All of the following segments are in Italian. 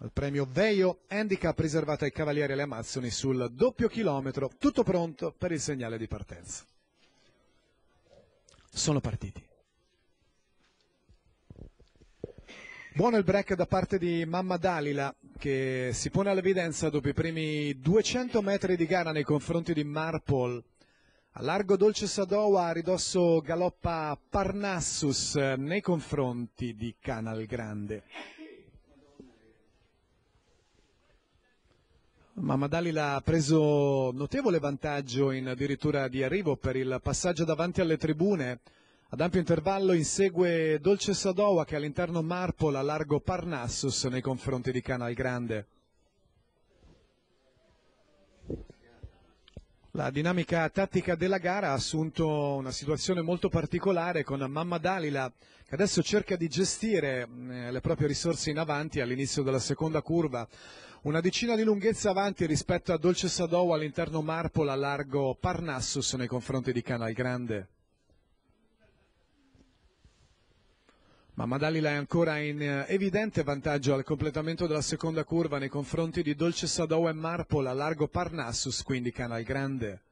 al premio Veio Handicap riservato ai Cavalieri e alle Amazzoni sul doppio chilometro, tutto pronto per il segnale di partenza. Sono partiti. Buono il break da parte di Mamma Dalila che si pone all'evidenza dopo i primi 200 metri di gara nei confronti di Marpol. A largo Dolce Sadowa a ridosso galoppa Parnassus eh, nei confronti di Canal Grande. Mamma Dalila ha preso notevole vantaggio in addirittura di arrivo per il passaggio davanti alle tribune. Ad ampio intervallo insegue Dolce Sadowa che all'interno Marpola largo Parnassus nei confronti di Canal Grande. La dinamica tattica della gara ha assunto una situazione molto particolare con Mamma Dalila che adesso cerca di gestire eh, le proprie risorse in avanti all'inizio della seconda curva. Una decina di lunghezza avanti rispetto a Dolce Sadow all'interno Marpola, largo Parnassus nei confronti di Canal Grande. Ma Madalila è ancora in eh, evidente vantaggio al completamento della seconda curva nei confronti di Dolce Sadow e Marpola, largo Parnassus, quindi Canal Grande.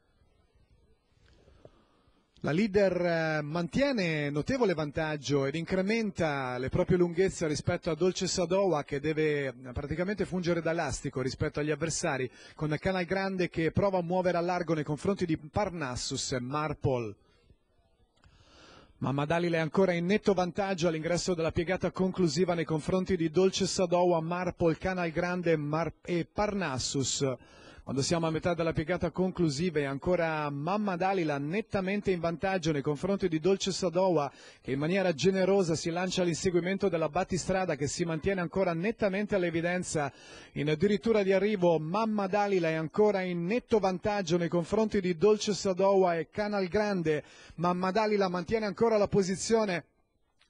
La leader eh, mantiene notevole vantaggio ed incrementa le proprie lunghezze rispetto a Dolce Sadowa che deve eh, praticamente fungere da elastico rispetto agli avversari con Canal Grande che prova a muovere a largo nei confronti di Parnassus e Marpol. Ma Madalile è ancora in netto vantaggio all'ingresso della piegata conclusiva nei confronti di Dolce Sadowa, Marpol, Canal Grande e Parnassus. Quando siamo a metà della piegata conclusiva e ancora Mamma Dalila nettamente in vantaggio nei confronti di Dolce Sadowa che in maniera generosa si lancia all'inseguimento della battistrada che si mantiene ancora nettamente all'evidenza in addirittura di arrivo. Mamma Dalila è ancora in netto vantaggio nei confronti di Dolce Sadowa e Canal Grande. Mamma Dalila mantiene ancora la posizione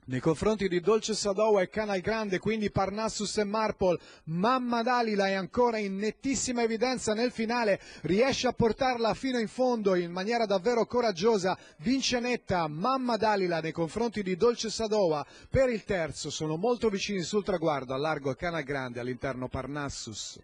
nei confronti di Dolce Sadowa e Canal Grande, quindi Parnassus e Marpol, Mamma Dalila è ancora in nettissima evidenza nel finale, riesce a portarla fino in fondo in maniera davvero coraggiosa, vince netta Mamma Dalila nei confronti di Dolce Sadowa per il terzo, sono molto vicini sul traguardo, a largo Canal Grande, all'interno Parnassus.